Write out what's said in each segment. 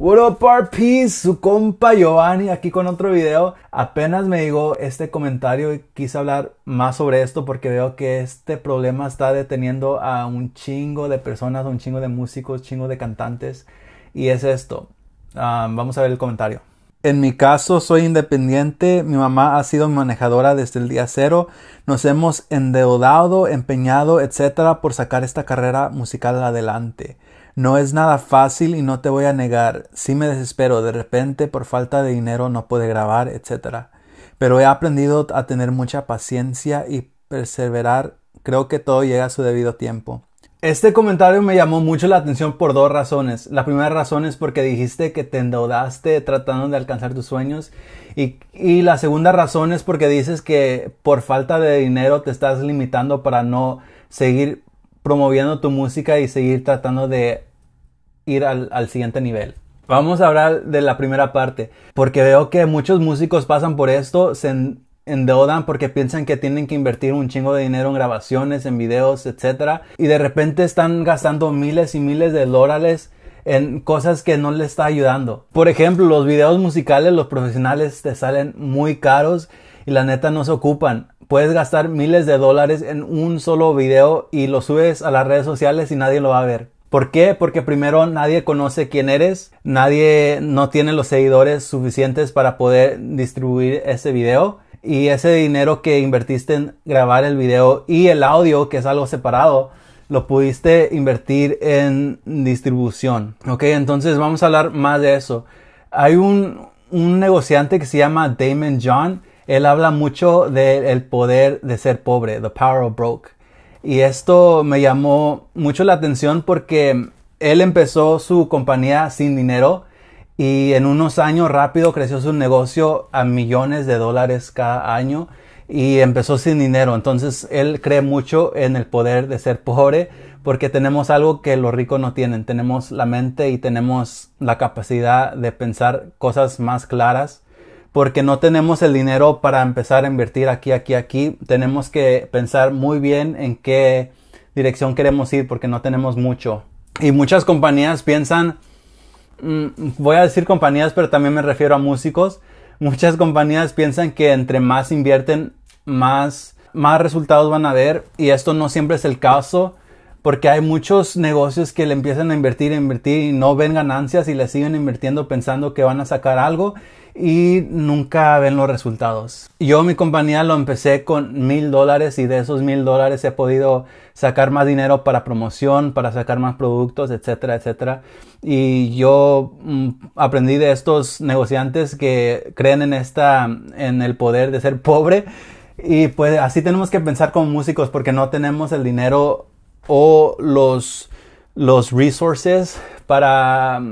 What up, RP? Su compa Giovanni aquí con otro video. Apenas me llegó este comentario y quise hablar más sobre esto porque veo que este problema está deteniendo a un chingo de personas, un chingo de músicos, chingo de cantantes. Y es esto. Ah, vamos a ver el comentario. En mi caso soy independiente, mi mamá ha sido mi manejadora desde el día cero, nos hemos endeudado, empeñado, etcétera, por sacar esta carrera musical adelante. No es nada fácil y no te voy a negar, sí me desespero, de repente por falta de dinero no pude grabar, etc. Pero he aprendido a tener mucha paciencia y perseverar, creo que todo llega a su debido tiempo. Este comentario me llamó mucho la atención por dos razones. La primera razón es porque dijiste que te endeudaste tratando de alcanzar tus sueños y, y la segunda razón es porque dices que por falta de dinero te estás limitando para no seguir promoviendo tu música y seguir tratando de ir al, siguiente nivel. Vamos a hablar de la primera parte, porque veo que muchos músicos pasan por esto, se endeudan porque piensan que tienen que invertir un chingo de dinero en grabaciones, en videos, etc. Y de repente están gastando miles y miles de dólares en cosas que no les está ayudando. Por ejemplo, los videos musicales, los profesionales te salen muy caros y la neta no se ocupan. Puedes gastar miles de dólares en un solo video y lo subes a las redes sociales y nadie lo va a ver. ¿Por qué? Porque primero nadie conoce quién eres, nadie no tiene los seguidores suficientes para poder distribuir ese video y ese dinero que invertiste en grabar el video y el audio, que es algo separado, lo pudiste invertir en distribución. Ok, entonces vamos a hablar más de eso. Hay un, un negociante que se llama Damon John. Él habla mucho del poder de ser pobre, the power of broke. Y esto me llamó mucho la atención porque él empezó su compañía sin dinero y en unos años rápido creció su negocio a millones de dólares cada año y empezó sin dinero. Entonces él cree mucho en el poder de ser pobre porque tenemos algo que los ricos no tienen. Tenemos la mente y tenemos la capacidad de pensar cosas más claras porque no tenemos el dinero para empezar a invertir aquí, aquí, aquí. Tenemos que pensar muy bien en qué dirección queremos ir porque no tenemos mucho. Y muchas compañías piensan, mm, voy a decir compañías, pero también me refiero a músicos. Muchas compañías piensan que entre más invierten, más, más resultados van a ver. Y esto no siempre es el caso porque hay muchos negocios que le empiezan a invertir, a invertir y no ven ganancias y le siguen invirtiendo pensando que van a sacar algo y nunca ven los resultados. Yo mi compañía lo empecé con mil dólares y de esos mil dólares he podido sacar más dinero para promoción, para sacar más productos, etcétera, etcétera. Y yo mm, aprendí de estos negociantes que creen en esta, en el poder de ser pobre. Y pues así tenemos que pensar como músicos porque no tenemos el dinero o los, los resources para,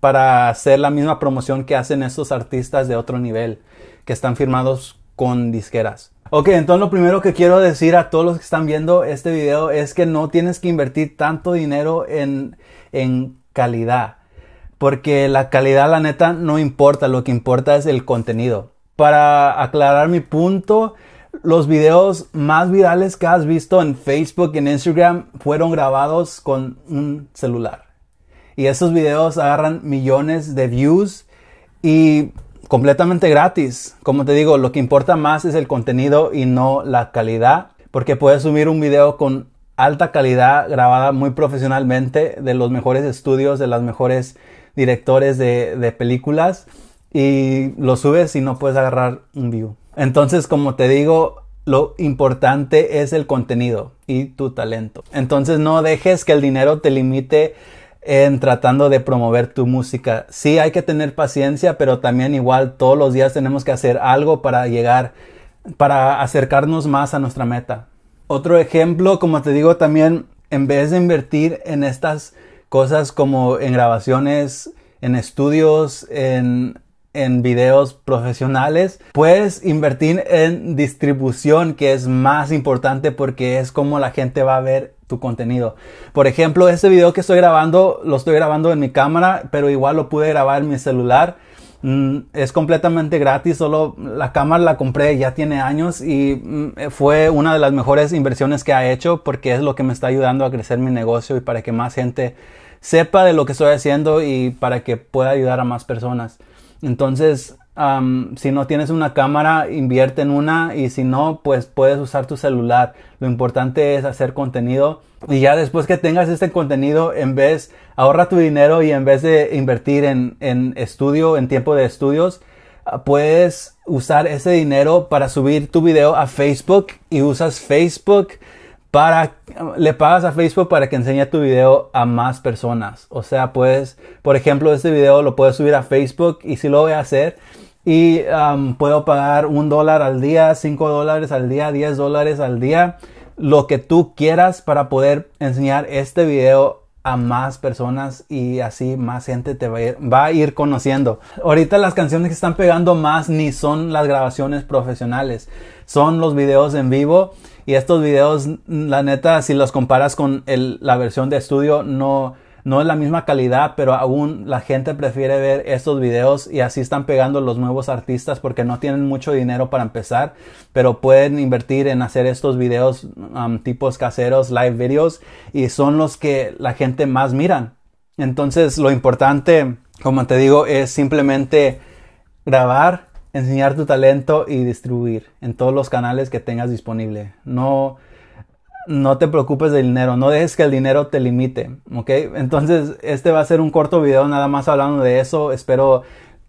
para hacer la misma promoción que hacen estos artistas de otro nivel que están firmados con disqueras. Ok, entonces lo primero que quiero decir a todos los que están viendo este video es que no tienes que invertir tanto dinero en, en calidad. Porque la calidad, la neta, no importa. Lo que importa es el contenido. Para aclarar mi punto, los videos más virales que has visto en Facebook y en Instagram fueron grabados con un celular. Y esos videos agarran millones de views y completamente gratis. Como te digo, lo que importa más es el contenido y no la calidad, porque puedes subir un video con alta calidad grabada muy profesionalmente de los mejores estudios, de los mejores directores de, de películas y lo subes y no puedes agarrar un view. Entonces, como te digo, lo importante es el contenido y tu talento. Entonces, no dejes que el dinero te limite en tratando de promover tu música. Sí, hay que tener paciencia, pero también igual todos los días tenemos que hacer algo para llegar, para acercarnos más a nuestra meta. Otro ejemplo, como te digo también, en vez de invertir en estas cosas como en grabaciones, en estudios, en en videos profesionales, puedes invertir en distribución que es más importante porque es como la gente va a ver tu contenido. Por ejemplo, este video que estoy grabando, lo estoy grabando en mi cámara, pero igual lo pude grabar en mi celular. Mm, es completamente gratis, solo la cámara la compré ya tiene años y mm, fue una de las mejores inversiones que ha hecho porque es lo que me está ayudando a crecer mi negocio y para que más gente sepa de lo que estoy haciendo y para que pueda ayudar a más personas. Entonces, si no tienes una cámara, invierte en una y si no, pues puedes usar tu celular. Lo importante es hacer contenido y ya después que tengas este contenido, en vez, ahorra tu dinero y en vez de invertir en, en estudio, en tiempo de estudios, ah, puedes usar ese dinero para subir tu video a Facebook y usas Facebook para le pagas a Facebook para que enseñe tu video a más personas. O sea, puedes, por ejemplo, este video lo puedes subir a Facebook y si lo voy a hacer y um, puedo pagar un dólar al día, cinco dólares al día, diez dólares al día, lo que tú quieras para poder enseñar este video a más personas y así más gente te va a, ir, va a ir conociendo. Ahorita las canciones que están pegando más ni son las grabaciones profesionales, son los videos en vivo y estos videos, la neta, si los comparas con la versión de estudio, no, no es la misma calidad, pero aún la gente prefiere ver estos videos y así están pegando los nuevos artistas porque no tienen mucho dinero para empezar, pero pueden invertir en hacer estos videos um, tipos caseros, live videos, y son los que la gente más miran. Entonces lo importante, como te digo, es simplemente grabar, enseñar tu talento y distribuir en todos los canales que tengas disponible. No no te preocupes del dinero, no dejes que el dinero te limite, ¿ok? Entonces, este va a ser un corto video nada más hablando de eso, espero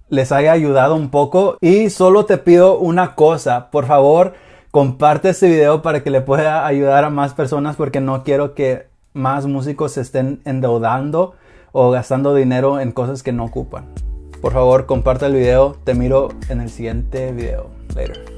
les haya ayudado un poco y solo te pido una cosa, por favor, comparte este video para que le pueda ayudar a más personas porque no quiero que más músicos se estén endeudando o gastando dinero en cosas que no ocupan. Por favor, comparte el video, te miro en el siguiente video. Later.